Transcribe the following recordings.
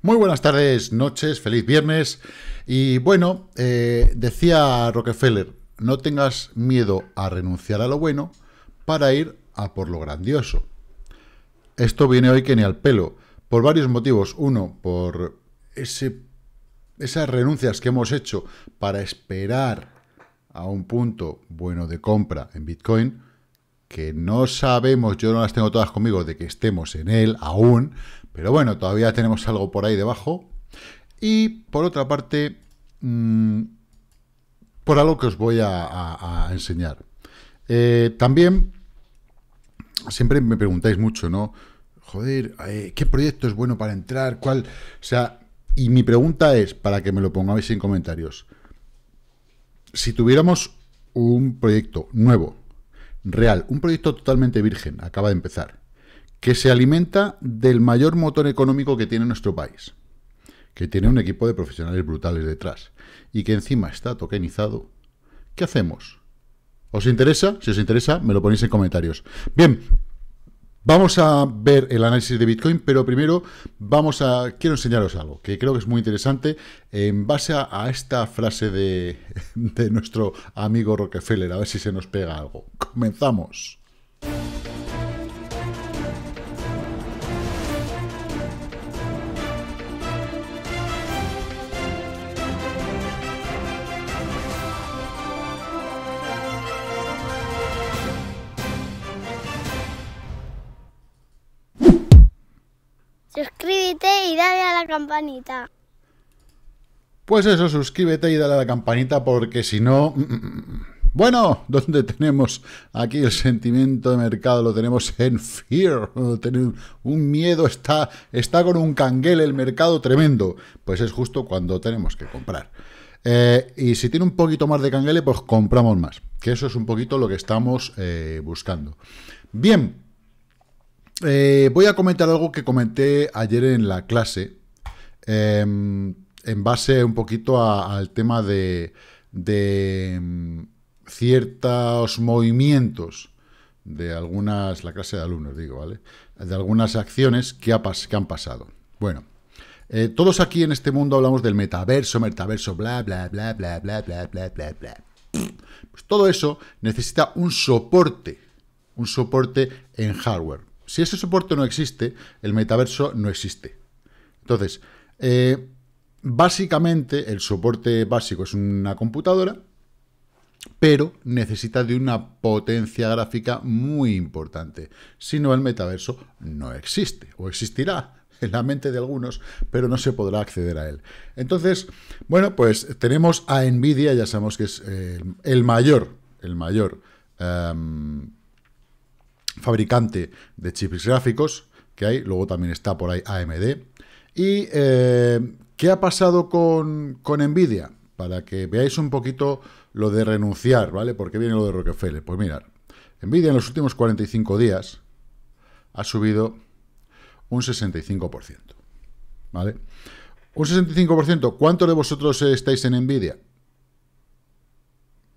Muy buenas tardes, noches, feliz viernes. Y bueno, eh, decía Rockefeller, no tengas miedo a renunciar a lo bueno para ir a por lo grandioso. Esto viene hoy que ni al pelo, por varios motivos. Uno, por esas renuncias que hemos hecho para esperar a un punto bueno de compra en Bitcoin, que no sabemos, yo no las tengo todas conmigo, de que estemos en él aún, pero bueno, todavía tenemos algo por ahí debajo. Y por otra parte, mm, por algo que os voy a, enseñar. Eh, también, siempre me preguntáis mucho, ¿no? Joder, eh, ¿qué proyecto es bueno para entrar? ¿Cuál? O sea, y mi pregunta es, para que me lo pongáis en comentarios, si tuviéramos un proyecto nuevo, real, un proyecto totalmente virgen, acaba de empezar, que se alimenta del mayor motor económico que tiene nuestro país, que tiene un equipo de profesionales brutales detrás y que encima está tokenizado. ¿Qué hacemos? ¿Os interesa? Si os interesa, me lo ponéis en comentarios. Bien, Vamos a ver el análisis de Bitcoin, pero primero vamos a quiero enseñaros algo que creo que es muy interesante en base a, esta frase de, de nuestro amigo Rockefeller, a ver si se nos pega algo. Comenzamos. y dale a la campanita. Pues eso, suscríbete y dale a la campanita porque si no... Mm, mm, mm, bueno, donde tenemos aquí el sentimiento de mercado, lo tenemos en fear, un miedo, está, está con un canguel el mercado tremendo. Pues es justo cuando tenemos que comprar. Eh, y si tiene un poquito más de canguele, pues compramos más. Que eso es un poquito lo que estamos eh, buscando. Bien, eh, voy a comentar algo que comenté ayer en la clase, em, en base un poquito al tema de, em, ciertos movimientos de algunas, la clase de alumnos digo, ¿vale? De algunas acciones que, han pasado. Bueno, eh, todos aquí en este mundo hablamos del metaverso, metaverso, bla, bla, bla, bla, bla, bla, bla, bla, bla. Pues todo eso necesita un soporte, un soporte en hardware si ese soporte no existe, el metaverso no existe. Entonces, eh, básicamente el soporte básico es una computadora, pero necesita de una potencia gráfica muy importante. Si no, el metaverso no existe o existirá en la mente de algunos, pero no se podrá acceder a él. Entonces, bueno, pues tenemos a Nvidia, ya sabemos que es eh, el mayor, el mayor em, fabricante de chips gráficos que hay, luego también está por ahí AMD. ¿Y eh, qué ha pasado con, con Nvidia? Para que veáis un poquito lo de renunciar, ¿vale? Porque viene lo de Rockefeller. Pues mirar Nvidia en los últimos 45 días ha subido un 65%, ¿vale? Un 65%, ¿cuántos de vosotros estáis en Nvidia?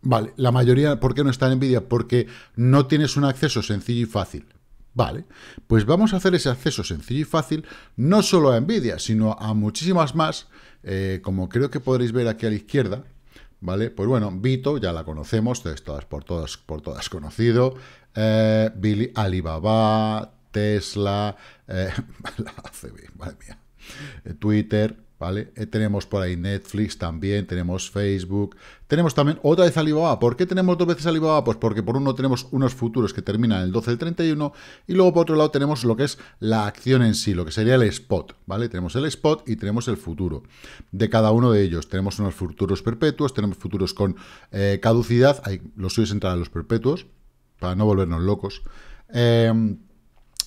Vale, la mayoría, ¿por qué no está en NVIDIA? Porque no tienes un acceso sencillo y fácil. Vale, pues vamos a hacer ese acceso sencillo y fácil, no solo a NVIDIA, sino a muchísimas más, eh, como creo que podréis ver aquí a la izquierda, ¿vale? Pues bueno, Vito, ya la conocemos, es todas, por, todas, por todas conocido, eh, Billy, Alibaba, Tesla, eh, Twitter, eh, tenemos por ahí Netflix también, tenemos Facebook, tenemos también otra vez Alibaba. ¿Por qué tenemos dos veces Alibaba? Pues porque por uno tenemos unos futuros que terminan el 12 del 31 y luego por otro lado tenemos lo que es la acción en sí, lo que sería el spot, ¿vale? Tenemos el spot y tenemos el futuro de cada uno de ellos. Tenemos unos futuros perpetuos, tenemos futuros con eh, caducidad, Ahí, los suyos entrar a los perpetuos para no volvernos locos. Em,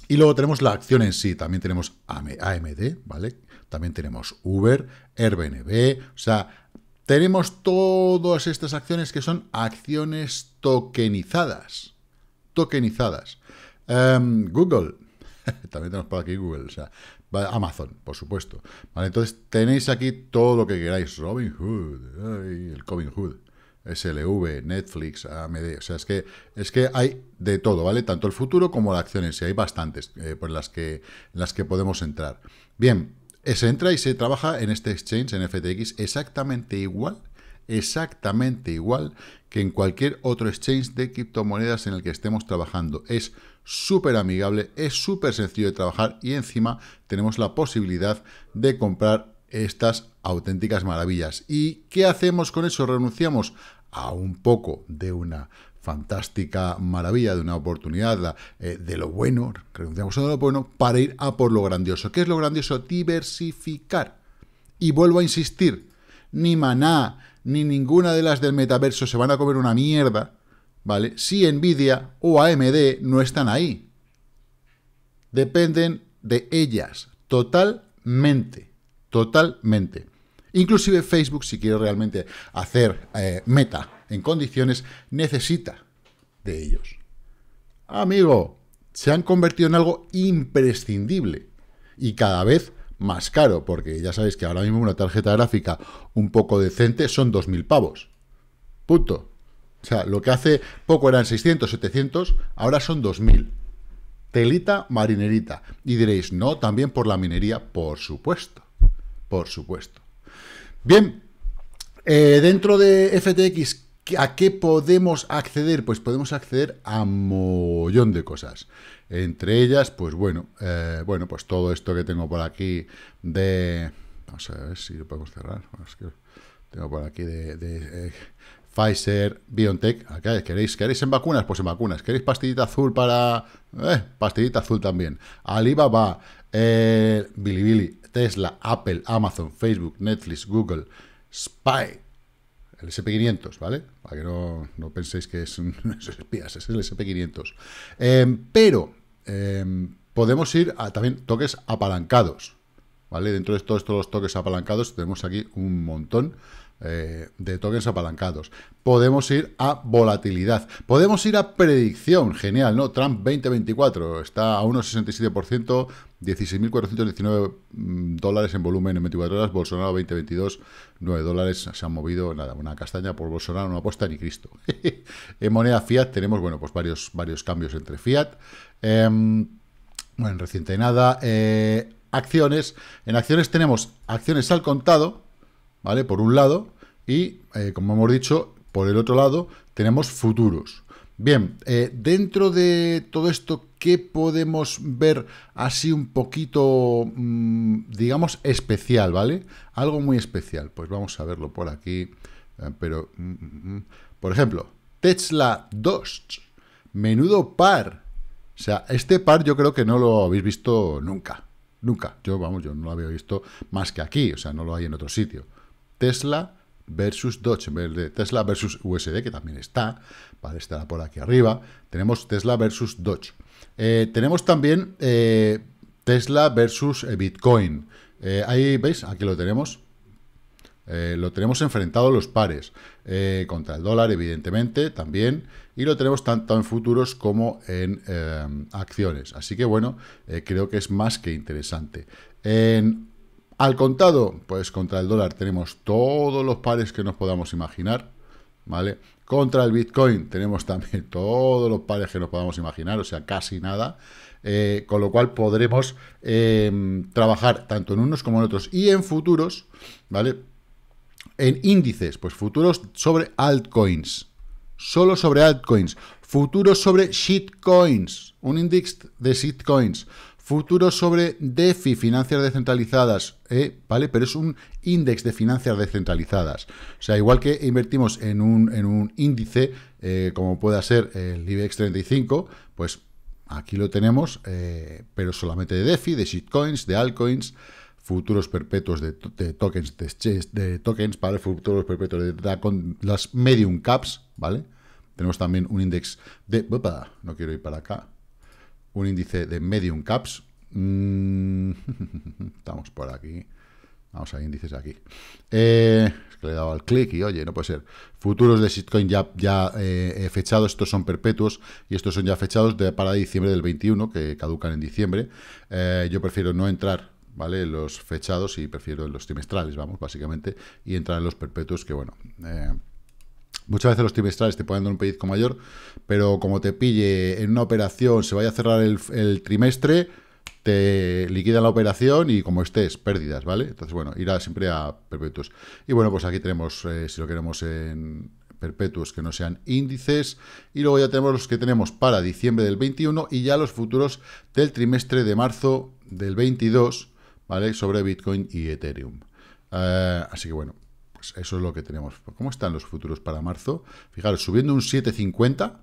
y luego tenemos la acción en sí, también tenemos AMD, ¿vale? También tenemos Uber, Airbnb, o sea, tenemos todas estas acciones que son acciones tokenizadas, tokenizadas. Em, Google, también tenemos por aquí Google, o sea, Amazon, por supuesto. ¿vale? Entonces tenéis aquí todo lo que queráis, Robinhood, el Hood SLV, Netflix, AMD, o sea, es que, es que hay de todo, ¿vale? Tanto el futuro como la acciones y hay bastantes eh, por las que, las que podemos entrar. Bien, se entra y se trabaja en este exchange, en FTX, exactamente igual, exactamente igual que en cualquier otro exchange de criptomonedas en el que estemos trabajando. Es súper amigable, es súper sencillo de trabajar y encima tenemos la posibilidad de comprar estas auténticas maravillas. ¿Y qué hacemos con eso? ¿Renunciamos a un poco de una fantástica maravilla, de una oportunidad, eh, de lo bueno, renunciamos a lo bueno, para ir a por lo grandioso. ¿Qué es lo grandioso? Diversificar. Y vuelvo a insistir, ni maná, ni ninguna de las del metaverso se van a comer una mierda, ¿vale? Si Nvidia o AMD no están ahí. Dependen de ellas, totalmente totalmente. Inclusive Facebook, si quiere realmente hacer eh, meta en condiciones, necesita de ellos. Amigo, se han convertido en algo imprescindible y cada vez más caro, porque ya sabéis que ahora mismo una tarjeta gráfica un poco decente son 2.000 pavos. Punto. O sea, lo que hace poco eran 600, 700, ahora son 2.000. Telita marinerita. Y diréis, no, también por la minería, por supuesto por supuesto. Bien, eh, dentro de FTX, ¿a qué podemos acceder? Pues podemos acceder a mollón de cosas. Entre ellas, pues bueno, eh, bueno, pues todo esto que tengo por aquí de... Vamos a ver si lo podemos cerrar. tengo por aquí de, eh, Pfizer, BioNTech. Ah, ¿queréis, en vacunas? Pues en vacunas. ¿Queréis pastillita azul para...? Eh, pastillita azul también. Alibaba, eh, Bilibili, Tesla, Apple, Amazon, Facebook, Netflix, Google, Spy, el SP500, ¿vale? Para que no, no penséis que es, un espías, es el SP500. Em, pero em, podemos ir a también toques apalancados, ¿vale? Dentro de todos estos toques apalancados tenemos aquí un montón. Eh, de tokens apalancados. Podemos ir a volatilidad. Podemos ir a predicción. Genial, ¿no? Trump 2024 está a 1,67%, 16.419 mm, dólares en volumen en 24 horas. Bolsonaro 2022, 9 dólares. Se han movido, nada, una castaña por Bolsonaro, no apuesta ni Cristo. en moneda fiat tenemos, bueno, pues varios, varios cambios entre fiat. Em, bueno, reciente nada. Eh, acciones. En acciones tenemos acciones al contado, ¿vale? Por un lado, y, eh, como hemos dicho, por el otro lado tenemos futuros. Bien, eh, dentro de todo esto, ¿qué podemos ver así un poquito, mm, digamos, especial, ¿vale? Algo muy especial. Pues vamos a verlo por aquí. Eh, pero, mm, mm, por ejemplo, Tesla 2. Menudo par. O sea, este par yo creo que no lo habéis visto nunca. Nunca. Yo, vamos, yo no lo había visto más que aquí. O sea, no lo hay en otro sitio. Tesla versus de Tesla versus USD, que también está, para estará por aquí arriba. Tenemos Tesla versus Doge. Eh, tenemos también eh, Tesla versus eh, Bitcoin. ahí veis, aquí lo tenemos. lo tenemos enfrentado los pares contra el dólar, evidentemente, también, y lo tenemos tanto en futuros como en acciones. Así que bueno, creo que es más que interesante. En al contado, pues contra el dólar tenemos todos los pares que nos podamos imaginar, ¿vale? Contra el Bitcoin tenemos también todos los pares que nos podamos imaginar, o sea, casi nada. Eh, con lo cual podremos em, trabajar tanto en unos como en otros y en futuros, ¿vale? En índices, pues futuros sobre altcoins, solo sobre altcoins, futuros sobre shitcoins, un índice de shitcoins, Futuros sobre DeFi, finanzas descentralizadas, ¿eh? ¿vale? Pero es un índice de finanzas descentralizadas. O sea, igual que invertimos en un, en un índice, eh, como pueda ser el IBEX 35, pues aquí lo tenemos, eh, pero solamente de DeFi, de shitcoins, de altcoins, futuros perpetuos de, tokens, de, de, tokens, para Futuros perpetuos de, las medium caps, ¿vale? Tenemos también un índice de... Opa, no quiero ir para acá un índice de medium caps. Mm, estamos por aquí. Vamos a índices aquí. Eh, es que le he dado al clic y oye, no puede ser. Futuros de Sitcoin ya, ya eh, fechados, estos son perpetuos y estos son ya fechados de, para diciembre del 21, que caducan en diciembre. Eh, yo prefiero no entrar ¿vale? los fechados y prefiero los trimestrales, vamos, básicamente, y entrar en los perpetuos que, bueno... Muchas veces los trimestrales te pueden dar un pellizco mayor, pero como te pille en una operación, se vaya a cerrar el, trimestre, te liquida la operación y como estés, pérdidas, ¿vale? Entonces, bueno, irá siempre a perpetuos. Y bueno, pues aquí tenemos, eh, si lo queremos en perpetuos que no sean índices, y luego ya tenemos los que tenemos para diciembre del 21 y ya los futuros del trimestre de marzo del 22, ¿vale? Sobre Bitcoin y Ethereum. Eh, así que bueno, eso es lo que tenemos. ¿Cómo están los futuros para marzo? Fijaros, subiendo un 7,50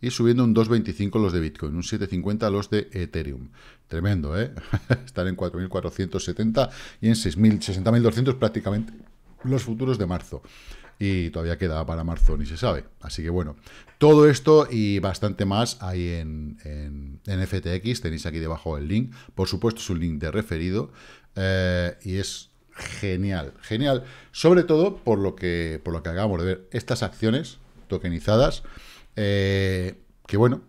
y subiendo un 2,25 los de Bitcoin, un 7,50 los de Ethereum. Tremendo, ¿eh? Están en 4.470 y en 60.200 prácticamente los futuros de marzo. Y todavía queda para marzo, ni se sabe. Así que bueno, todo esto y bastante más hay en, en, FTX. Tenéis aquí debajo el link. Por supuesto es un link de referido eh, y es genial, genial. Sobre todo por lo que, por lo que acabamos de ver, estas acciones tokenizadas, eh, que bueno,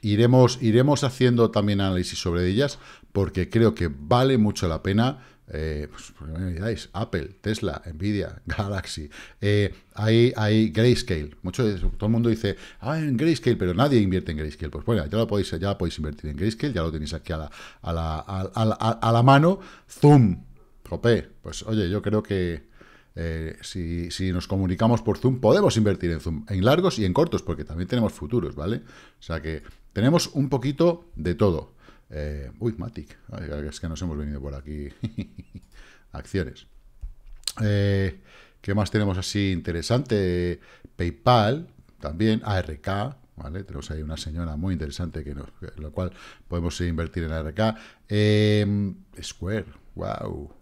iremos, iremos haciendo también análisis sobre ellas, porque creo que vale mucho la pena. Eh, pues, Apple, Tesla, Nvidia, Galaxy, eh, hay, hay Grayscale. Mucho, todo el mundo dice, ah, en Grayscale, pero nadie invierte en Grayscale. Pues bueno, ya lo podéis, ya podéis invertir en Grayscale, ya lo tenéis aquí a la, a la, a la mano. Zoom, Jope, pues oye, yo creo que eh, si, nos comunicamos por Zoom, podemos invertir en Zoom, en largos y en cortos, porque también tenemos futuros, ¿vale? O sea que tenemos un poquito de todo. Eh, uy, Matic, es que nos hemos venido por aquí. Acciones. Eh, ¿Qué más tenemos así interesante? PayPal, también, ARK, ¿vale? Tenemos ahí una señora muy interesante que, nos, lo cual podemos invertir en ARK. Square, wow,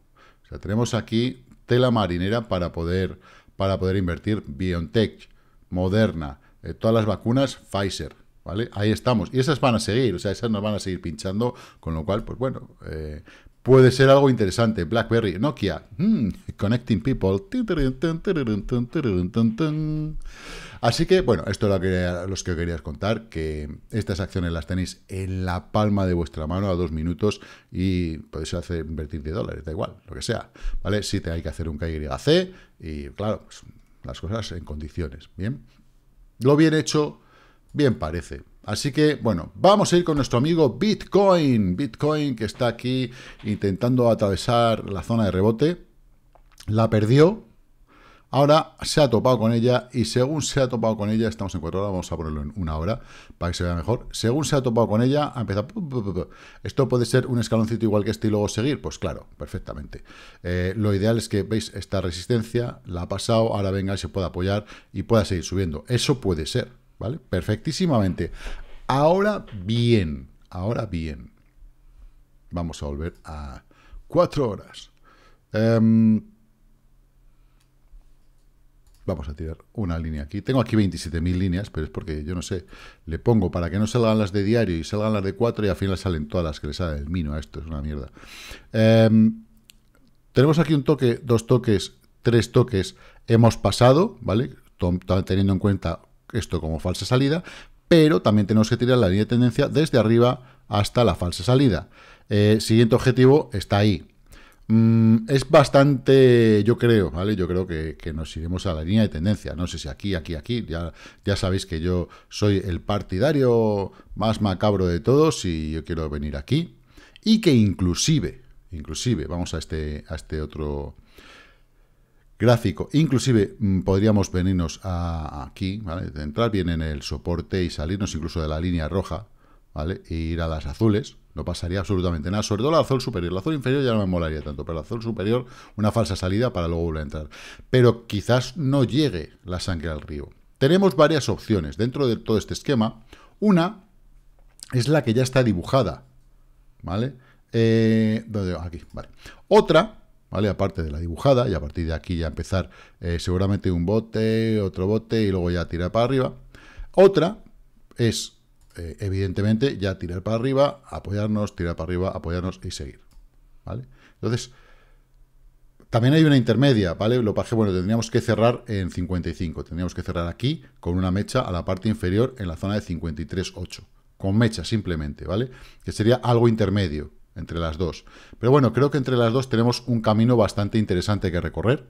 o sea, tenemos aquí tela marinera para poder, para poder invertir. BioNTech, Moderna, eh, todas las vacunas, Pfizer. ¿Vale? Ahí estamos. Y esas van a seguir, o sea, esas nos van a seguir pinchando, con lo cual, pues bueno, eh, puede ser algo interesante. BlackBerry, Nokia, hmm, Connecting People. Así que, bueno, esto es lo que, los que querías contar, que estas acciones las tenéis en la palma de vuestra mano a dos minutos y podéis hacer invertir de dólares, da igual, lo que sea, ¿vale? Si te hay que hacer un KYC y, claro, pues, las cosas en condiciones, ¿bien? Lo bien hecho, bien parece. Así que, bueno, vamos a ir con nuestro amigo Bitcoin. Bitcoin que está aquí intentando atravesar la zona de rebote. La perdió. Ahora se ha topado con ella y según se ha topado con ella, estamos en cuatro horas, vamos a ponerlo en una hora para que se vea mejor. Según se ha topado con ella, ha empezado... Esto puede ser un escaloncito igual que este y luego seguir. Pues claro, perfectamente. Eh, lo ideal es que veis esta resistencia, la ha pasado, ahora venga y se pueda apoyar y pueda seguir subiendo. Eso puede ser. ¿Vale? Perfectísimamente. Ahora bien, ahora bien. Vamos a volver a cuatro horas. Em, vamos a tirar una línea aquí. Tengo aquí 27.000 líneas, pero es porque, yo no sé, le pongo para que no salgan las de diario y salgan las de cuatro y al final salen todas las que le sale el mino a esto, es una mierda. Em, tenemos aquí un toque, dos toques, tres toques, hemos pasado, ¿vale? teniendo en cuenta esto como falsa salida, pero también tenemos que tirar la línea de tendencia desde arriba hasta la falsa salida. Eh, siguiente objetivo está ahí. Mm, es bastante, yo creo, ¿vale? Yo creo que, nos iremos a la línea de tendencia. No sé si aquí, aquí, aquí. Ya, ya sabéis que yo soy el partidario más macabro de todos y yo quiero venir aquí. Y que inclusive, inclusive, vamos a este, a este otro gráfico. Inclusive mm, podríamos venirnos a aquí, ¿vale? entrar bien en el soporte y salirnos incluso de la línea roja, ¿vale? E ir a las azules, no pasaría absolutamente nada, sobre todo la azul superior. La azul inferior ya no me molaría tanto, pero la azul superior, una falsa salida para luego volver a entrar. Pero quizás no llegue la sangre al río. Tenemos varias opciones dentro de todo este esquema. Una es la que ya está dibujada, ¿vale? Eh, aquí, vale. Otra ¿vale? Aparte de la dibujada, y a partir de aquí ya empezar eh, seguramente un bote, otro bote, y luego ya tirar para arriba. Otra es, eh, evidentemente, ya tirar para arriba, apoyarnos, tirar para arriba, apoyarnos y seguir, ¿vale? Entonces, también hay una intermedia, ¿vale? Lo paje, bueno, tendríamos que cerrar en 55. Tendríamos que cerrar aquí con una mecha a la parte inferior en la zona de 53.8. Con mecha, simplemente, ¿vale? Que sería algo intermedio, entre las dos. Pero bueno, creo que entre las dos tenemos un camino bastante interesante que recorrer.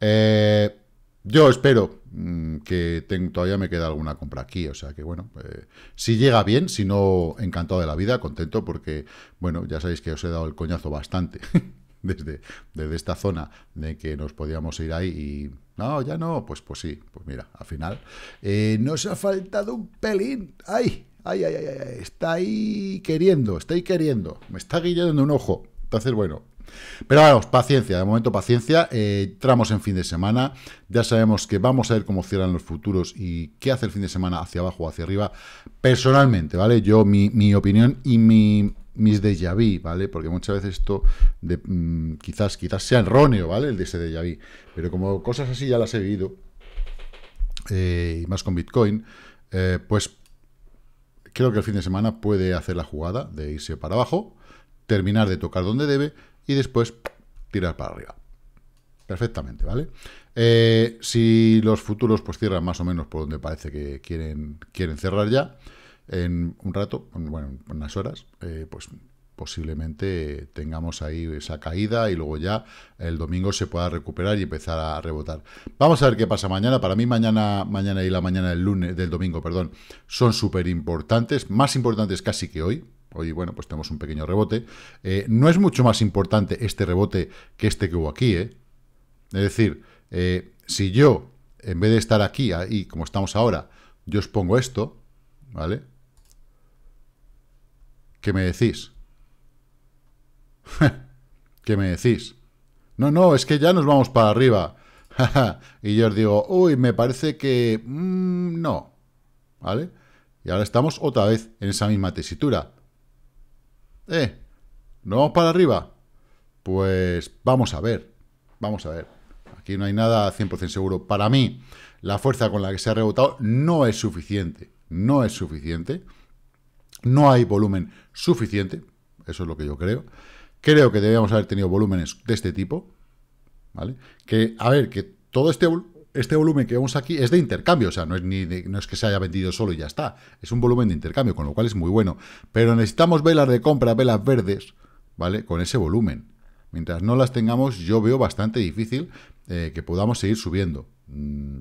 Eh, yo espero mm, que todavía me queda alguna compra aquí, o sea que bueno, eh, si llega bien, si no, encantado de la vida, contento porque, bueno, ya sabéis que os he dado el coñazo bastante desde, desde esta zona de que nos podíamos ir ahí y no, ya no, pues, pues sí, pues mira, al final eh, nos ha faltado un pelín, ¡ay! ay, ay, ay, está ahí queriendo, está ahí queriendo, me está guiando un ojo. Entonces, bueno, pero vamos, paciencia, de momento paciencia, entramos eh, en fin de semana, ya sabemos que vamos a ver cómo cierran los futuros y qué hace el fin de semana hacia abajo o hacia arriba, personalmente, ¿vale? Yo, mi, opinión y mi, mis déjà vu, ¿vale? Porque muchas veces esto de, mm, quizás, quizás sea erróneo, ¿vale? El de ese déjà vu, pero como cosas así ya las he vivido, eh, y más con Bitcoin, eh, pues creo que el fin de semana puede hacer la jugada de irse para abajo, terminar de tocar donde debe y después tirar para arriba. Perfectamente, ¿vale? Eh, si los futuros pues cierran más o menos por donde parece que quieren, quieren cerrar ya, en un rato, bueno, en unas horas, eh, pues posiblemente tengamos ahí esa caída y luego ya el domingo se pueda recuperar y empezar a rebotar. Vamos a ver qué pasa mañana. Para mí mañana, mañana y la mañana del lunes, del domingo, perdón, son súper importantes, más importantes casi que hoy. Hoy, bueno, pues tenemos un pequeño rebote. Eh, no es mucho más importante este rebote que este que hubo aquí, ¿eh? Es decir, eh, si yo, en vez de estar aquí, ahí, como estamos ahora, yo os pongo esto, ¿vale? ¿Qué me decís? ¿Qué me decís? No, no, es que ya nos vamos para arriba. y yo os digo, uy, me parece que... Mm, no. ¿Vale? Y ahora estamos otra vez en esa misma tesitura. ¿Eh? ¿No vamos para arriba? Pues vamos a ver. Vamos a ver. Aquí no hay nada 100% seguro. Para mí, la fuerza con la que se ha rebotado no es suficiente. No es suficiente. No hay volumen suficiente. Eso es lo que yo creo. Creo que debíamos haber tenido volúmenes de este tipo, ¿vale? Que, a ver, que todo este, este volumen que vemos aquí es de intercambio, o sea, no es, no es que se haya vendido solo y ya está, es un volumen de intercambio, con lo cual es muy bueno. Pero necesitamos velas de compra, velas verdes, ¿vale? Con ese volumen. Mientras no las tengamos, yo veo bastante difícil eh, que podamos seguir subiendo. Mm,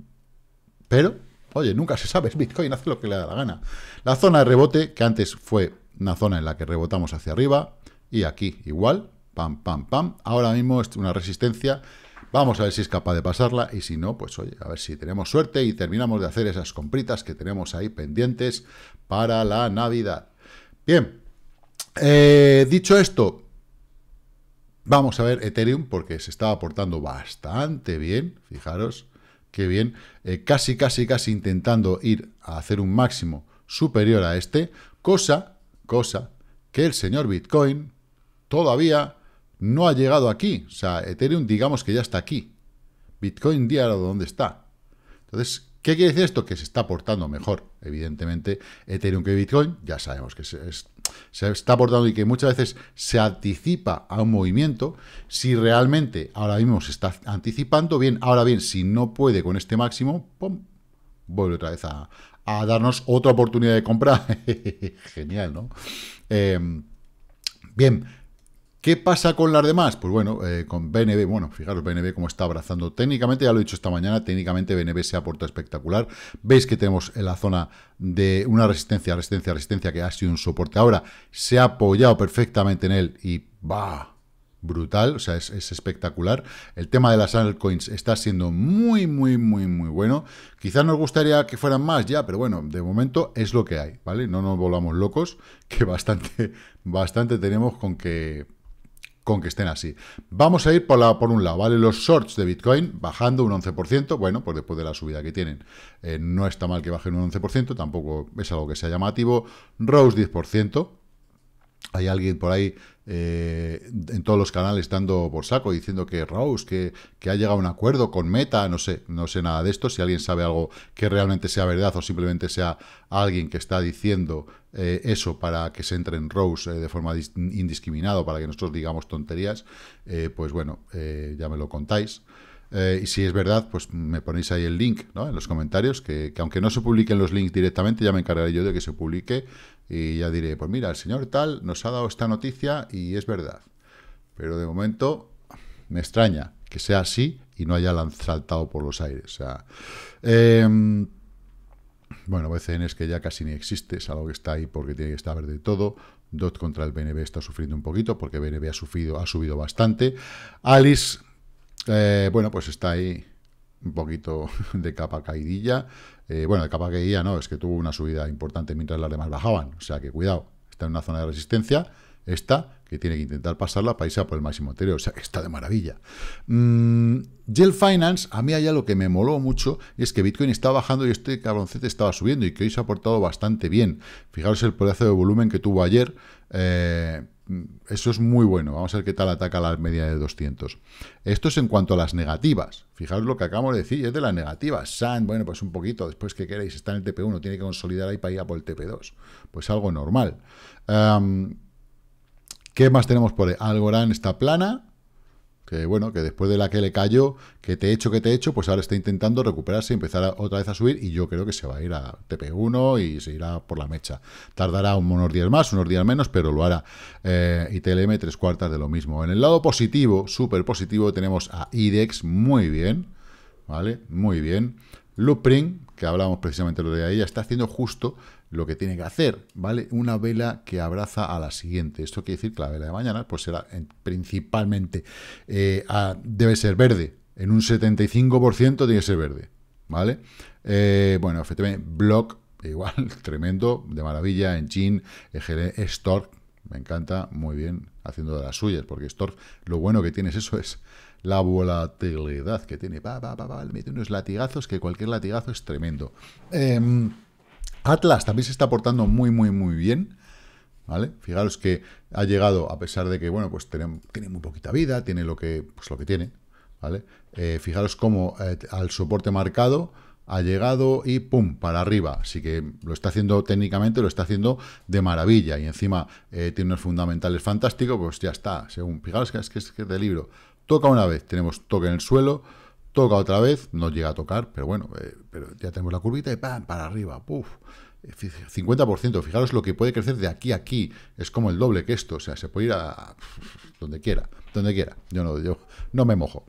pero, oye, nunca se sabe, Bitcoin hace lo que le da la gana. La zona de rebote, que antes fue una zona en la que rebotamos hacia arriba, y aquí igual, pam, pam, pam. Ahora mismo es una resistencia. Vamos a ver si es capaz de pasarla y si no, pues oye, a ver si tenemos suerte y terminamos de hacer esas compritas que tenemos ahí pendientes para la Navidad. Bien, eh, dicho esto, vamos a ver Ethereum porque se estaba portando bastante bien, fijaros, qué bien, eh, casi, casi, casi intentando ir a hacer un máximo superior a este, cosa, cosa que el señor Bitcoin todavía no ha llegado aquí. O sea, Ethereum digamos que ya está aquí. Bitcoin diario ¿dónde está. Entonces, ¿qué quiere decir esto? Que se está aportando mejor, evidentemente, Ethereum que Bitcoin. Ya sabemos que se, está aportando... y que muchas veces se anticipa a un movimiento. Si realmente ahora mismo se está anticipando, bien, ahora bien, si no puede con este máximo, ¡pum! vuelve otra vez a, darnos otra oportunidad de comprar... Genial, ¿no? Eh, bien, ¿Qué pasa con las demás? Pues bueno, eh, con BNB, bueno, fijaros BNB como está abrazando técnicamente, ya lo he dicho esta mañana, técnicamente BNB se ha aporta espectacular. Veis que tenemos en la zona de una resistencia, resistencia, resistencia, que ha sido un soporte. Ahora se ha apoyado perfectamente en él y va brutal, o sea, es, es, espectacular. El tema de las altcoins está siendo muy, muy, muy, muy bueno. Quizás nos gustaría que fueran más ya, pero bueno, de momento es lo que hay, ¿vale? No nos volvamos locos, que bastante, bastante tenemos con que con que estén así. Vamos a ir por, la, por un lado, ¿vale? Los shorts de Bitcoin bajando un 11%, bueno, pues después de la subida que tienen, eh, no está mal que bajen un 11%, tampoco es algo que sea llamativo. Rose 10%, hay alguien por ahí eh, en todos los canales dando por saco, diciendo que Rose, que, que, ha llegado a un acuerdo con Meta, no sé, no sé nada de esto, si alguien sabe algo que realmente sea verdad o simplemente sea alguien que está diciendo eh, eso para que se entre en Rose eh, de forma indiscriminada, para que nosotros digamos tonterías, eh, pues bueno, ya me lo contáis. y si es verdad, pues me ponéis ahí el link ¿no? en los comentarios, que, que, aunque no se publiquen los links directamente, ya me encargaré yo de que se publique y ya diré, pues mira, el señor tal nos ha dado esta noticia y es verdad. Pero de momento me extraña que sea así y no haya saltado por los aires. O sea, em, bueno, BCN es que ya casi ni existe, es algo que está ahí porque tiene que estar de todo. DOT contra el BNB está sufriendo un poquito porque BNB ha, sufrido, ha subido bastante. Alice, eh, bueno, pues está ahí un poquito de capa caidilla. Eh, bueno, de capa caidilla no, es que tuvo una subida importante mientras las demás bajaban. O sea que cuidado, está en una zona de resistencia. está que tiene que intentar pasarla la paisa por el máximo anterior. O sea, que está de maravilla. Mm, Gel Finance, a mí allá lo que me moló mucho es que Bitcoin estaba bajando y este cabroncete estaba subiendo y que hoy se ha portado bastante bien. Fijaros el pedazo de volumen que tuvo ayer. Eh, eso es muy bueno. Vamos a ver qué tal ataca la media de 200. Esto es en cuanto a las negativas. Fijaros lo que acabamos de decir, es de las negativas. San, bueno, pues un poquito, después que queréis, está en el TP1, tiene que consolidar ahí para ir a por el TP2. Pues algo normal. ¿Qué más tenemos por ahí? Algorand está plana, que bueno, que después de la que le cayó, que te he hecho, que te he hecho, pues ahora está intentando recuperarse y empezar otra vez a subir y yo creo que se va a ir a TP1 y se irá por la mecha. Tardará unos días más, unos días menos, pero lo hará. Eh, y tres cuartas de lo mismo. En el lado positivo, súper positivo, tenemos a IDEX muy bien, ¿vale? Muy bien. Loopring, que hablábamos precisamente lo de ella, está haciendo justo lo que tiene que hacer, ¿vale? Una vela que abraza a la siguiente. Esto quiere decir que la vela de mañana, pues será eh, principalmente, eh, debe ser verde, en un 75% tiene que ser verde, ¿vale? Eh, bueno, efectivamente, Block, igual, tremendo, de maravilla, en Chin, Stork, me encanta, muy bien, haciendo de las suyas, porque Stork, lo bueno que tiene eso, es la volatilidad que tiene, va, va, va, va, mete unos latigazos, que cualquier latigazo es tremendo. Eh, Atlas también se está portando muy, muy, muy bien. ¿Vale? Fijaros que ha llegado, a pesar de que, bueno, pues tiene, muy poquita vida, tiene lo que, pues lo que tiene, ¿vale? Eh, fijaros cómo eh, al soporte marcado ha llegado y ¡pum! para arriba. Así que lo está haciendo técnicamente, lo está haciendo de maravilla. Y encima eh, tiene unos fundamentales fantásticos, pues ya está. Según, fijaros que es, que es, de libro. Toca una vez, tenemos toque en el suelo, Toca otra vez, no llega a tocar, pero bueno, eh, pero ya tenemos la curvita y ¡pam! para arriba, ¡puf! 50%, eh, fijaros lo que puede crecer de aquí a aquí, es como el doble que esto, o sea, se puede ir a donde quiera, donde quiera, yo no, no me mojo.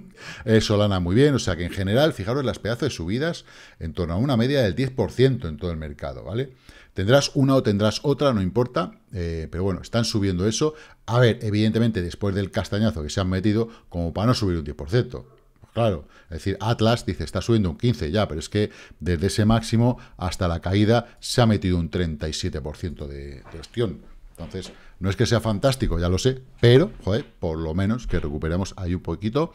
Eso, Solana muy bien, o sea que en general, fijaros las pedazos de subidas en torno a una media del 10% en todo el mercado, ¿vale? Tendrás una o tendrás otra, no importa, eh, pero bueno, están subiendo eso. A ver, evidentemente, después del castañazo que se han metido, como para no subir un 10%, Claro, es decir, Atlas dice, está subiendo un 15 ya, pero es que desde ese máximo hasta la caída se ha metido un 37% de gestión. Entonces, no es que sea fantástico, ya lo sé, pero, joder, por lo menos que recuperemos ahí un poquito.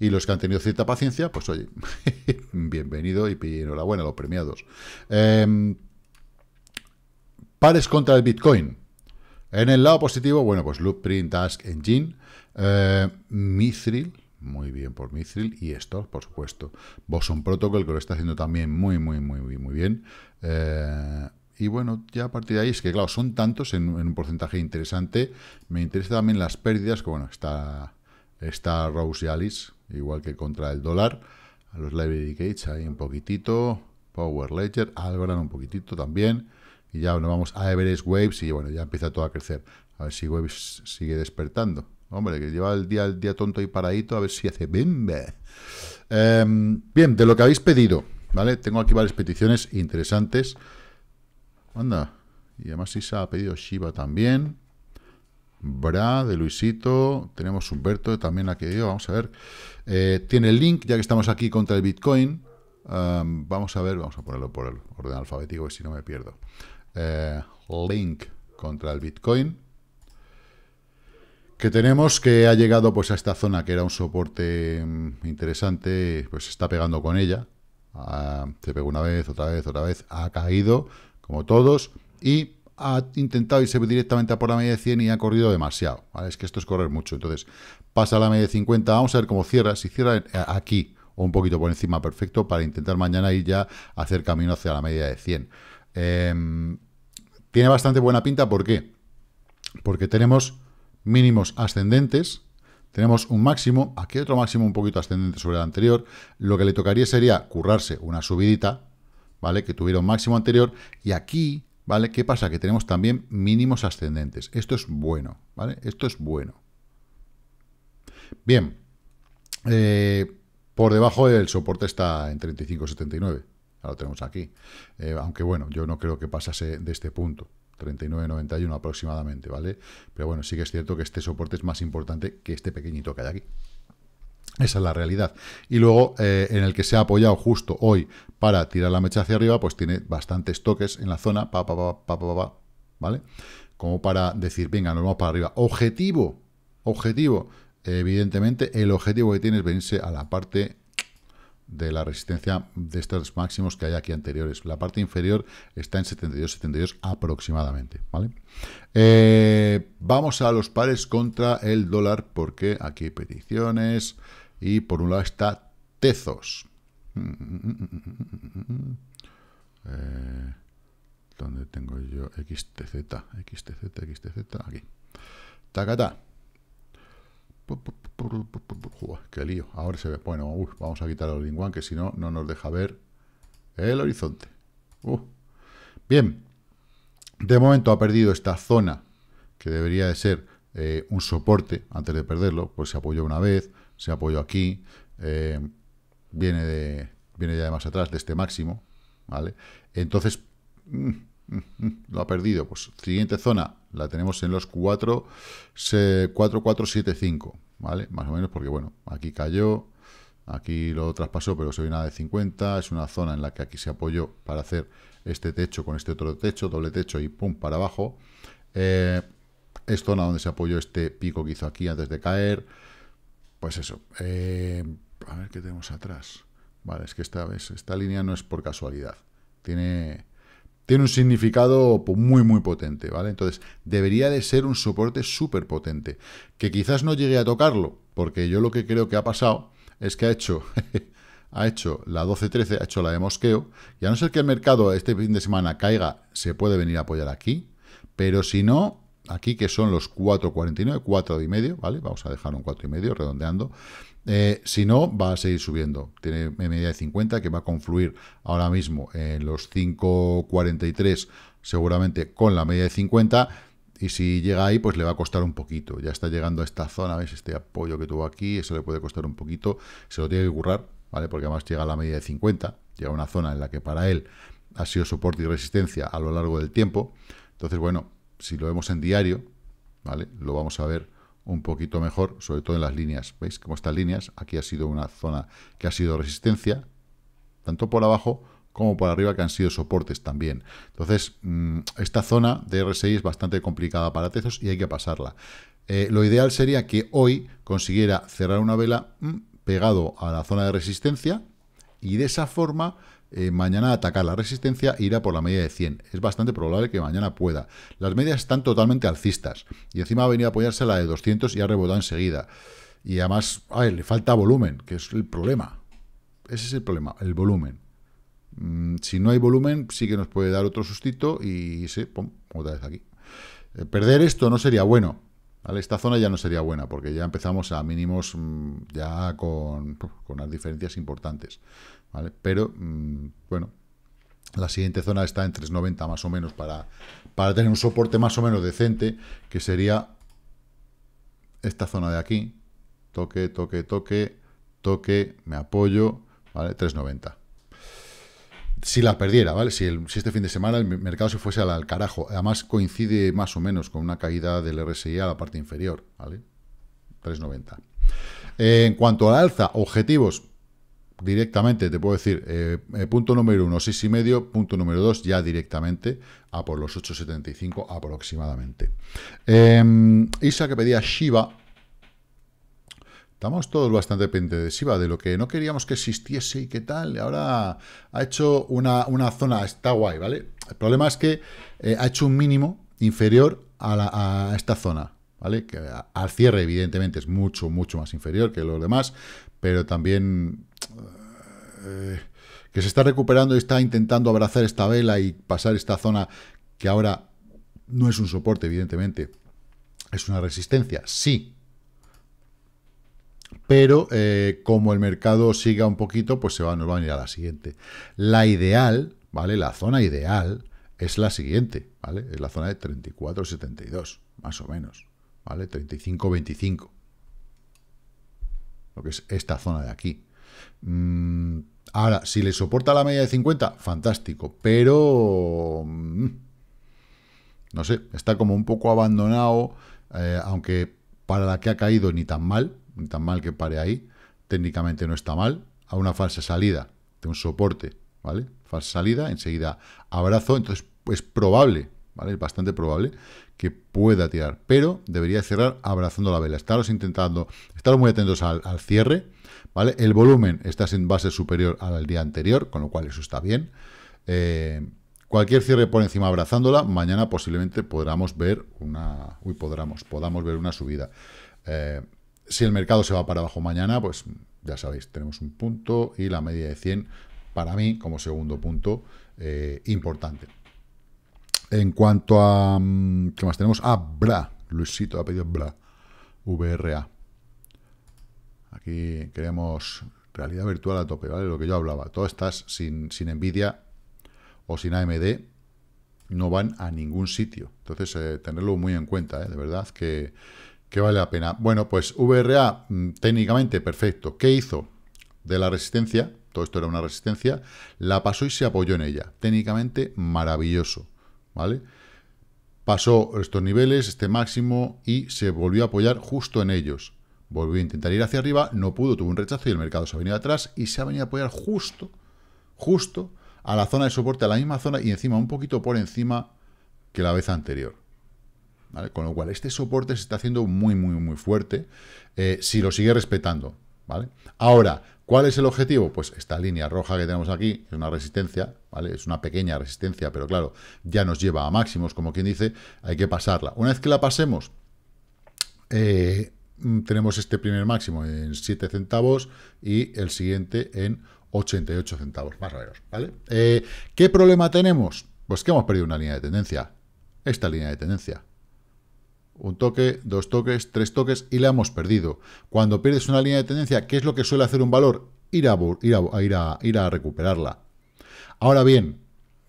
Y los que han tenido cierta paciencia, pues oye, bienvenido y enhorabuena a los premiados. Em, pares contra el Bitcoin. En el lado positivo, bueno, pues Print, Task, Engine, eh, Mithril, muy bien por Mithril y esto, por supuesto. Boson Protocol, que lo está haciendo también muy, muy, muy, muy bien. Eh, y bueno, ya a partir de ahí es que, claro, son tantos en, un porcentaje interesante. Me interesan también las pérdidas, que bueno, está, está Rose y Alice, igual que contra el dólar. A los Library Gates ahí un poquitito. Power Ledger, Algorand un poquitito también. Y ya nos vamos a Everest Waves y bueno, ya empieza todo a crecer. A ver si Waves sigue despertando. Hombre, que lleva el día, el día tonto y paradito, a ver si hace bimbe. Em, bien, de lo que habéis pedido, ¿vale? Tengo aquí varias peticiones interesantes. Anda, y además Isa ha pedido Shiva también. Bra, de Luisito, tenemos Humberto también ha eh, dio. vamos a ver. Eh, tiene el link, ya que estamos aquí contra el Bitcoin. Em, vamos a ver, vamos a ponerlo por el orden alfabético, que si no me pierdo. Eh, link contra el Bitcoin que tenemos que ha llegado pues a esta zona que era un soporte mm, interesante, pues se está pegando con ella. Ah, se pegó una vez, otra vez, otra vez, ha caído, como todos, y ha intentado irse directamente a por la media de 100 y ha corrido demasiado. Es que esto es correr mucho. Entonces, pasa a la media de 50, vamos a ver cómo cierra. Si cierra eh, aquí o un poquito por encima, perfecto, para intentar mañana ir ya a hacer camino hacia la media de 100. Em, tiene bastante buena pinta, ¿por qué? Porque tenemos mínimos ascendentes, tenemos un máximo, aquí otro máximo un poquito ascendente sobre el anterior, lo que le tocaría sería currarse una subidita, ¿vale? Que tuviera un máximo anterior, y aquí, ¿vale? ¿Qué pasa? Que tenemos también mínimos ascendentes. Esto es bueno, ¿vale? Esto es bueno. Bien, eh, por debajo del soporte está en 35,79, ahora lo tenemos aquí, eh, aunque bueno, yo no creo que pasase de este punto. 39,91 aproximadamente, ¿vale? Pero bueno, sí que es cierto que este soporte es más importante que este pequeñito que hay aquí. Esa es la realidad. Y luego, eh, en el que se ha apoyado justo hoy para tirar la mecha hacia arriba, pues tiene bastantes toques en la zona, pa, pa, ¿vale? Como para decir, venga, nos vamos para arriba. Objetivo, objetivo. Evidentemente, el objetivo que tiene es venirse a la parte de la resistencia de estos máximos que hay aquí anteriores. La parte inferior está en 72, 72 aproximadamente. ¿vale? vamos a los pares contra el dólar porque aquí hay peticiones y por un lado está Tezos. ¿Dónde tengo yo? XTZ, XTZ, XTZ, aquí. Tacata qué lío. Ahora se ve. Bueno, vamos a quitar el Linguan, que si no, no nos deja ver el horizonte. Uh. Bien. De momento ha perdido esta zona, que debería de ser eh, un soporte antes de perderlo. Pues se apoyó una vez, se apoyó aquí. Eh, viene, de, viene ya de más atrás, de este máximo. ¿vale? Entonces, mm, lo ha perdido. Pues siguiente zona la tenemos en los 4, 4475, ¿vale? Más o menos porque, bueno, aquí cayó, aquí lo traspasó, pero se vio nada de 50. Es una zona en la que aquí se apoyó para hacer este techo con este otro techo, doble techo y pum, para abajo. Eh, es zona donde se apoyó este pico que hizo aquí antes de caer. Pues eso. Eh, a ver qué tenemos atrás. Vale, es que esta, vez esta línea no es por casualidad. Tiene tiene un significado pues, muy, muy potente, ¿vale? Entonces, debería de ser un soporte súper potente. Que quizás no llegue a tocarlo, porque yo lo que creo que ha pasado es que ha hecho, ha hecho la 12-13, ha hecho la de mosqueo, y a no ser que el mercado este fin de semana caiga, se puede venir a apoyar aquí, pero si no, aquí, que son los 4,49, 4,5, y medio, ¿vale? Vamos a dejar un 4,5, y medio redondeando. Eh, si no, va a seguir subiendo. Tiene media de 50 que va a confluir ahora mismo en los 5,43 seguramente con la media de 50 y si llega ahí, pues le va a costar un poquito. Ya está llegando a esta zona, ¿ves? Este apoyo que tuvo aquí, eso le puede costar un poquito. Se lo tiene que currar, ¿vale? Porque además llega a la media de 50, llega a una zona en la que para él ha sido soporte y resistencia a lo largo del tiempo. Entonces, bueno, si lo vemos en diario, ¿vale? Lo vamos a ver un poquito mejor, sobre todo en las líneas. ¿Veis cómo estas líneas? Aquí ha sido una zona que ha sido resistencia, tanto por abajo como por arriba, que han sido soportes también. Entonces, mm, esta zona de R6 es bastante complicada para Tezos y hay que pasarla. Eh, lo ideal sería que hoy consiguiera cerrar una vela mm, pegado a la zona de resistencia y de esa forma eh, mañana atacar la resistencia e irá por la media de 100. Es bastante probable que mañana pueda. Las medias están totalmente alcistas. Y encima ha venido a apoyarse la de 200 y ha rebotado enseguida. Y además, a ver, le falta volumen, que es el problema. Ese es el problema, el volumen. Mm, si no hay volumen, sí que nos puede dar otro sustito y se... Pum, otra vez aquí. Eh, perder esto no sería bueno. Esta zona ya no sería buena, porque ya empezamos a mínimos mm, ya con, con las diferencias importantes. Pero, mm, bueno, la siguiente zona está en 3.90 más o menos para, para tener un soporte más o menos decente, que sería esta zona de aquí. Toque, toque, toque, toque, me apoyo, ¿vale? 3.90. Si la perdiera, ¿vale? Si, este fin de semana el mercado se fuese al, carajo. Además coincide más o menos con una caída del RSI a la parte inferior, ¿vale? 3.90. en cuanto al alza, objetivos, directamente te puedo decir, eh, eh, punto número 1, medio... punto número 2, ya directamente a por los 8,75 aproximadamente. Em, Isa que pedía Shiva. Estamos todos bastante pendientes de Shiva, de lo que no queríamos que existiese y qué tal. Ahora ha hecho una, zona, está guay, ¿vale? El problema es que eh, ha hecho un mínimo inferior a, a esta zona, ¿vale? Que al cierre, evidentemente, es mucho, mucho más inferior que los demás, pero también eh, que se está recuperando y está intentando abrazar esta vela y pasar esta zona que ahora no es un soporte, evidentemente, es una resistencia, sí. Pero eh, como el mercado siga un poquito, pues se va, nos va a venir a la siguiente. La ideal, ¿vale? La zona ideal es la siguiente, ¿vale? Es la zona de 34,72, más o menos, ¿vale? 35,25 que es esta zona de aquí. Mm, ahora, si le soporta la media de 50, fantástico, pero... Mm, no sé, está como un poco abandonado, eh, aunque para la que ha caído ni tan mal, ni tan mal que pare ahí, técnicamente no está mal, a una falsa salida de un soporte, ¿vale? Falsa salida, enseguida abrazo, entonces es probable es bastante probable que pueda tirar, pero debería cerrar abrazando la vela. Estaros intentando, estaros muy atentos al, cierre, ¿vale? El volumen está en base superior al día anterior, con lo cual eso está bien. Eh, cualquier cierre por encima abrazándola, mañana posiblemente podamos ver una... Uy, podamos, podamos ver una subida. Eh, si el mercado se va para abajo mañana, pues ya sabéis, tenemos un punto y la media de 100 para mí como segundo punto eh, importante. En cuanto a... Mm, ¿Qué más tenemos? Ah, Bra. Luisito ha pedido Bra. VRA. Aquí queremos realidad virtual a tope, ¿vale? Lo que yo hablaba. Todas estas sin, sin NVIDIA o sin AMD no van a ningún sitio. Entonces, eh, tenerlo muy en cuenta, ¿eh? De verdad que, que vale la pena. Bueno, pues VRA mm, técnicamente perfecto. ¿Qué hizo? De la resistencia, todo esto era una resistencia, la pasó y se apoyó en ella. Técnicamente maravilloso. ¿vale? Pasó estos niveles, este máximo, y se volvió a apoyar justo en ellos. Volvió a intentar ir hacia arriba, no pudo, tuvo un rechazo y el mercado se ha venido atrás y se ha venido a apoyar justo, justo a la zona de soporte, a la misma zona y encima un poquito por encima que la vez anterior. Con lo cual, este soporte se está haciendo muy, muy, muy fuerte eh, si lo sigue respetando. ¿vale? Ahora, ¿cuál es el objetivo? Pues esta línea roja que tenemos aquí es una resistencia, ¿vale? Es una pequeña resistencia, pero claro, ya nos lleva a máximos, como quien dice, hay que pasarla. Una vez que la pasemos, eh, mm, tenemos este primer máximo en 7 centavos y el siguiente en 88 centavos, más o menos, ¿vale? Eh, ¿Qué problema tenemos? Pues que hemos perdido una línea de tendencia, esta línea de tendencia, un toque, dos toques, tres toques y la hemos perdido. Cuando pierdes una línea de tendencia, ¿qué es lo que suele hacer un valor? Ir a, ir a, ir a, recuperarla. Ahora bien,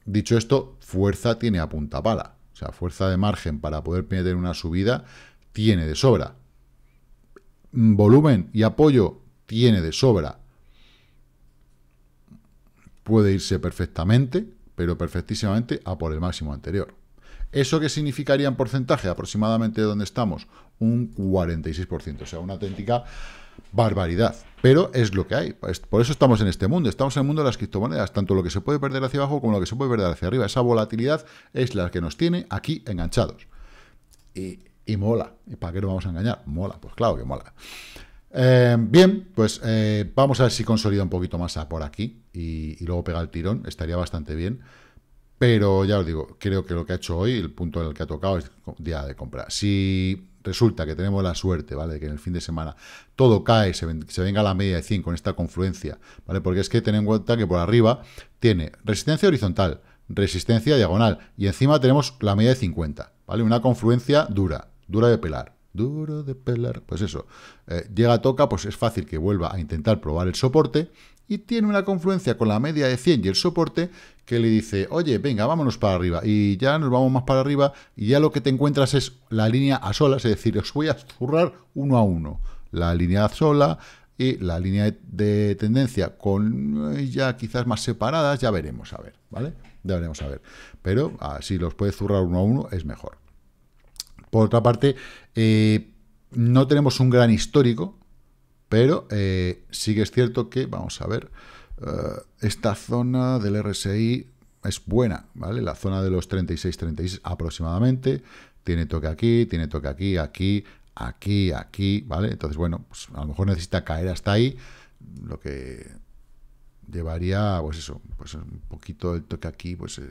dicho esto, fuerza tiene a punta pala. O sea, fuerza de margen para poder perder una subida tiene de sobra. Volumen y apoyo tiene de sobra. Puede irse perfectamente, pero perfectísimamente, a por el máximo anterior. ¿Eso qué significaría en porcentaje? Aproximadamente donde estamos, un 46%, o sea, una auténtica barbaridad. Pero es lo que hay. Por eso estamos en este mundo. Estamos en el mundo de las criptomonedas. Tanto lo que se puede perder hacia abajo como lo que se puede perder hacia arriba. Esa volatilidad es la que nos tiene aquí enganchados. Y, mola. ¿Y para qué nos vamos a engañar? Mola. Pues claro que mola. Eh, bien, pues eh, vamos a ver si consolida un poquito más a por aquí y, y luego pega el tirón. Estaría bastante bien. Pero ya os digo, creo que lo que ha hecho hoy, el punto en el que ha tocado es día de compra. Si resulta que tenemos la suerte, ¿vale? Que en el fin de semana todo cae, se, venga a la media de 100 con esta confluencia, ¿vale? Porque es que ten en cuenta que por arriba tiene resistencia horizontal, resistencia diagonal y encima tenemos la media de 50, ¿vale? Una confluencia dura, dura de pelar. Duro de pelar, pues eso. Eh, llega a toca, pues es fácil que vuelva a intentar probar el soporte y tiene una confluencia con la media de 100 y el soporte que le dice, oye, venga, vámonos para arriba. Y ya nos vamos más para arriba y ya lo que te encuentras es la línea a solas, es decir, os voy a zurrar uno a uno. La línea a sola y la línea de tendencia con eh, ya quizás más separadas, ya veremos, a ver, ¿vale? Ya veremos, a ver. Pero así ah, si los puedes zurrar uno a uno es mejor. Por otra parte, eh, no tenemos un gran histórico pero eh, sí que es cierto que, vamos a ver, eh, esta zona del RSI es buena, ¿vale? La zona de los 36-36 aproximadamente. Tiene toque aquí, tiene toque aquí, aquí, aquí, aquí, ¿vale? Entonces, bueno, pues a lo mejor necesita caer hasta ahí, lo que llevaría, pues eso, pues un poquito el toque aquí, pues eh,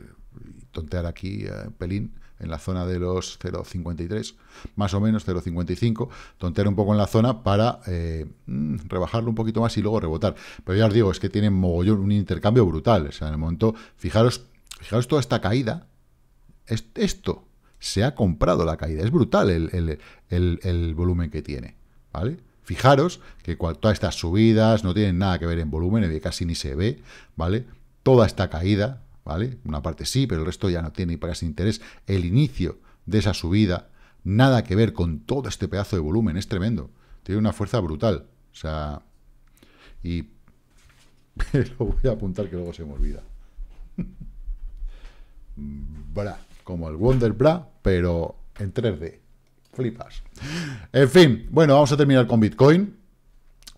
tontear aquí un pelín, en la zona de los 0,53, más o menos 0,55, tontear un poco en la zona para eh, mm, rebajarlo un poquito más y luego rebotar. Pero ya os digo, es que tiene mogollón, un intercambio brutal. en el momento, fijaros, fijaros toda esta caída, esto se ha comprado la caída. Es brutal el, volumen que tiene, ¿vale? Fijaros que todas estas subidas no tienen nada que ver en volumen, eh, casi ni se ve, ¿vale? Toda esta caída, ¿vale? Una parte sí, pero el resto ya no tiene para ese interés. El inicio de esa subida, nada que ver con todo este pedazo de volumen, es tremendo. Tiene una fuerza brutal. O sea, y lo voy a apuntar que luego se me olvida. ¡Bla! como el Wonder Bra, pero en 3D. Flipas. En fin, bueno, vamos a terminar con Bitcoin.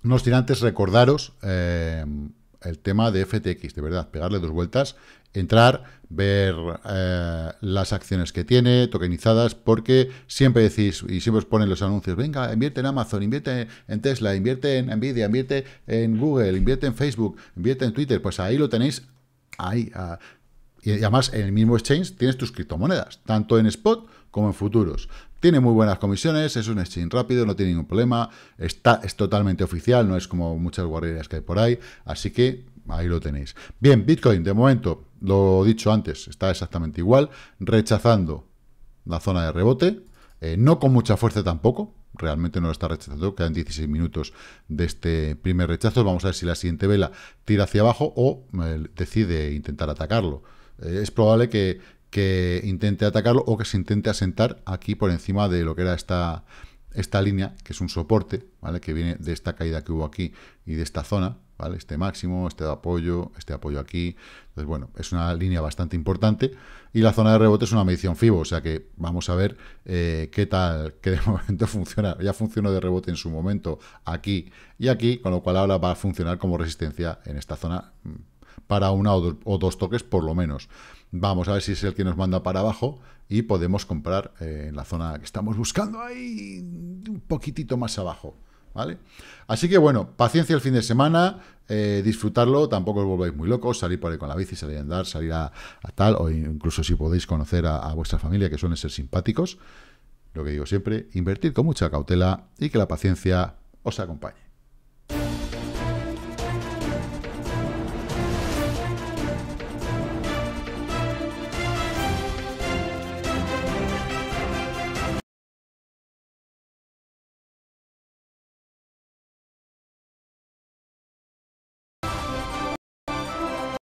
No sin antes recordaros eh, el tema de FTX, de verdad, pegarle dos vueltas entrar, ver eh, las acciones que tiene, tokenizadas, porque siempre decís y siempre os ponen los anuncios, venga, invierte en Amazon, invierte en Tesla, invierte en Nvidia, invierte en Google, invierte en Facebook, invierte en Twitter, pues ahí lo tenéis, ahí, ah. y además en el mismo exchange tienes tus criptomonedas, tanto en spot como en futuros. Tiene muy buenas comisiones, es un exchange rápido, no tiene ningún problema, está, es totalmente oficial, no es como muchas guarderías que hay por ahí, así que ahí lo tenéis. Bien, Bitcoin, de momento, lo dicho antes, está exactamente igual, rechazando la zona de rebote, eh, no con mucha fuerza tampoco, realmente no lo está rechazando, quedan 16 minutos de este primer rechazo, vamos a ver si la siguiente vela tira hacia abajo o eh, decide intentar atacarlo. Eh, es probable que, intente atacarlo o que se intente asentar aquí por encima de lo que era esta, esta línea, que es un soporte, ¿vale? que viene de esta caída que hubo aquí y de esta zona, este máximo, este apoyo, este apoyo aquí. Entonces, bueno, es una línea bastante importante. Y la zona de rebote es una medición FIBO, o sea que vamos a ver eh, qué tal, que de momento funciona. Ya funcionó de rebote en su momento aquí y aquí, con lo cual ahora va a funcionar como resistencia en esta zona mm, para una o, dos toques por lo menos. Vamos a ver si es el que nos manda para abajo y podemos comprar eh, en la zona que estamos buscando ahí un poquitito más abajo. ¿vale? Así que bueno, paciencia el fin de semana, eh, disfrutarlo, tampoco os volváis muy locos, salir por ahí con la bici, salir a andar, salir a, tal, o incluso si podéis conocer a, vuestra familia, que suelen ser simpáticos, lo que digo siempre, invertir con mucha cautela y que la paciencia os acompañe.